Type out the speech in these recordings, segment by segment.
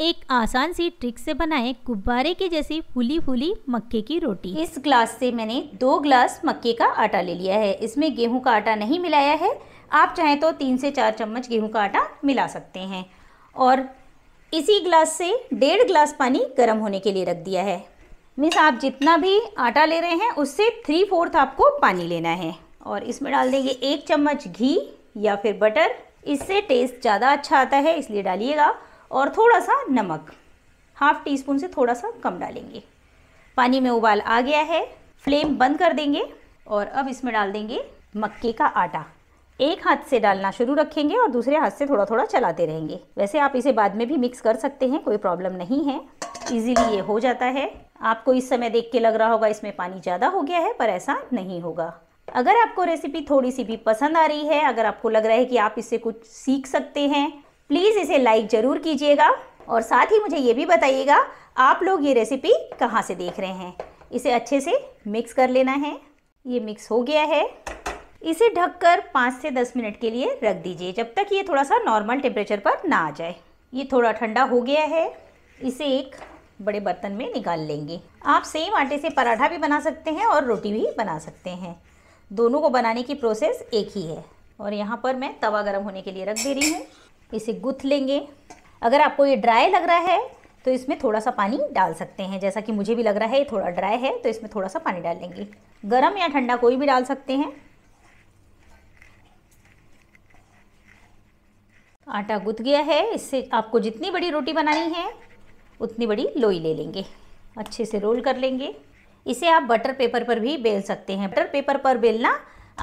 एक आसान सी ट्रिक से बनाएं गुब्बारे के जैसी फूली फूली मक्के की रोटी इस ग्लास से मैंने दो ग्लास मक्के का आटा ले लिया है इसमें गेहूं का आटा नहीं मिलाया है आप चाहें तो तीन से चार चम्मच गेहूं का आटा मिला सकते हैं और इसी ग्लास से डेढ़ ग्लास पानी गर्म होने के लिए रख दिया है मीन्स आप जितना भी आटा ले रहे हैं उससे थ्री फोर्थ आपको पानी लेना है और इसमें डाल देंगे एक चम्मच घी या फिर बटर इससे टेस्ट ज़्यादा अच्छा आता है इसलिए डालिएगा और थोड़ा सा नमक हाफ टी स्पून से थोड़ा सा कम डालेंगे पानी में उबाल आ गया है फ्लेम बंद कर देंगे और अब इसमें डाल देंगे मक्के का आटा एक हाथ से डालना शुरू रखेंगे और दूसरे हाथ से थोड़ा थोड़ा चलाते रहेंगे वैसे आप इसे बाद में भी मिक्स कर सकते हैं कोई प्रॉब्लम नहीं है इजीली ये हो जाता है आपको इस समय देख के लग रहा होगा इसमें पानी ज़्यादा हो गया है पर ऐसा नहीं होगा अगर आपको रेसिपी थोड़ी सी भी पसंद आ रही है अगर आपको लग रहा है कि आप इससे कुछ सीख सकते हैं प्लीज़ इसे लाइक ज़रूर कीजिएगा और साथ ही मुझे ये भी बताइएगा आप लोग ये रेसिपी कहाँ से देख रहे हैं इसे अच्छे से मिक्स कर लेना है ये मिक्स हो गया है इसे ढककर पाँच से दस मिनट के लिए रख दीजिए जब तक ये थोड़ा सा नॉर्मल टेम्परेचर पर ना आ जाए ये थोड़ा ठंडा हो गया है इसे एक बड़े बर्तन में निकाल लेंगे आप सेम आटे से पराठा भी बना सकते हैं और रोटी भी बना सकते हैं दोनों को बनाने की प्रोसेस एक ही है और यहाँ पर मैं तवा गर्म होने के लिए रख दे रही हूँ इसे गुथ लेंगे अगर आपको ये ड्राई लग रहा है तो इसमें थोड़ा सा पानी डाल सकते हैं जैसा कि मुझे भी लग रहा है ये थोड़ा ड्राई है तो इसमें थोड़ा सा पानी डाल लेंगे गर्म या ठंडा कोई भी डाल सकते हैं आटा गुथ गया है इससे आपको जितनी बड़ी रोटी बनानी है उतनी बड़ी लोई ले लेंगे अच्छे से रोल कर लेंगे इसे आप बटर पेपर पर भी बेल सकते हैं बटर पेपर पर बेलना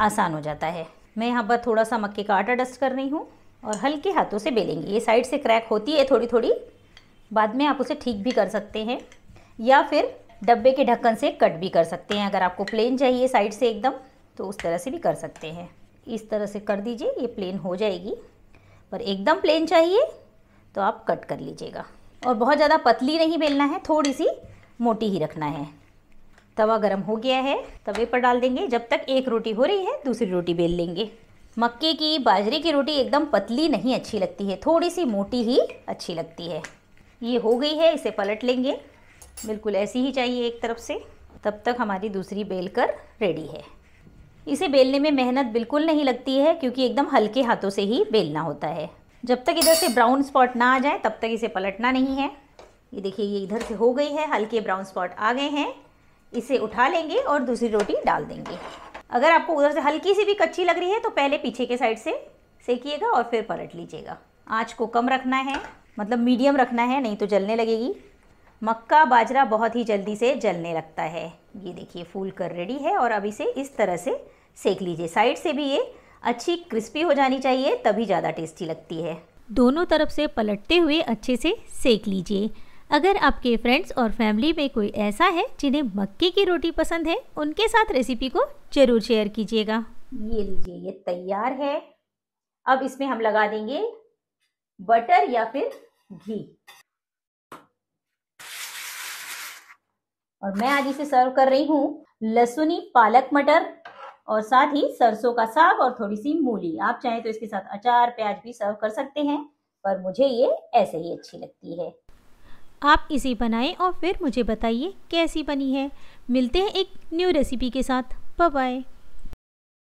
आसान हो जाता है मैं यहाँ पर थोड़ा सा मक्के का आटा डस्ट कर रही हूँ और हल्के हाथों से बेलेंगे ये साइड से क्रैक होती है थोड़ी थोड़ी बाद में आप उसे ठीक भी कर सकते हैं या फिर डब्बे के ढक्कन से कट भी कर सकते हैं अगर आपको प्लेन चाहिए साइड से एकदम तो उस तरह से भी कर सकते हैं इस तरह से कर दीजिए ये प्लेन हो जाएगी पर एकदम प्लेन चाहिए तो आप कट कर लीजिएगा और बहुत ज़्यादा पतली नहीं बेलना है थोड़ी सी मोटी ही रखना है तवा गरम हो गया है तवे पर डाल देंगे जब तक एक रोटी हो रही है दूसरी रोटी बेल लेंगे मक्के की बाजरे की रोटी एकदम पतली नहीं अच्छी लगती है थोड़ी सी मोटी ही अच्छी लगती है ये हो गई है इसे पलट लेंगे बिल्कुल ऐसी ही चाहिए एक तरफ से तब तक हमारी दूसरी बेल कर रेडी है इसे बेलने में मेहनत बिल्कुल नहीं लगती है क्योंकि एकदम हल्के हाथों से ही बेलना होता है जब तक इधर से ब्राउन स्पॉट ना आ जाए तब तक इसे पलटना नहीं है ये देखिए ये इधर से हो गई है हल्के ब्राउन स्पॉट आ गए हैं इसे उठा लेंगे और दूसरी रोटी डाल देंगे अगर आपको उधर से हल्की सी भी कच्ची लग रही है तो पहले पीछे के साइड से सेकिएगा और फिर पलट लीजिएगा आँच को कम रखना है मतलब मीडियम रखना है नहीं तो जलने लगेगी मक्का बाजरा बहुत ही जल्दी से जलने लगता है ये देखिए फूल कर रेडी है और अब इसे इस तरह से सेक लीजिए साइड से भी ये अच्छी क्रिस्पी हो जानी चाहिए तभी ज़्यादा टेस्टी लगती है दोनों तरफ से पलटते हुए अच्छे से सेक लीजिए अगर आपके फ्रेंड्स और फैमिली में कोई ऐसा है जिन्हें मक्के की रोटी पसंद है उनके साथ रेसिपी को जरूर शेयर कीजिएगा ये लीजिए ये तैयार है अब इसमें हम लगा देंगे बटर या फिर घी और मैं आज इसे सर्व कर रही हूँ लहसुनी पालक मटर और साथ ही सरसों का साग और थोड़ी सी मूली आप चाहें तो इसके साथ अचार प्याज भी सर्व कर सकते हैं पर मुझे ये ऐसे ही अच्छी लगती है आप इसे बनाएं और फिर मुझे बताइए कैसी बनी है मिलते हैं एक न्यू रेसिपी के साथ बाय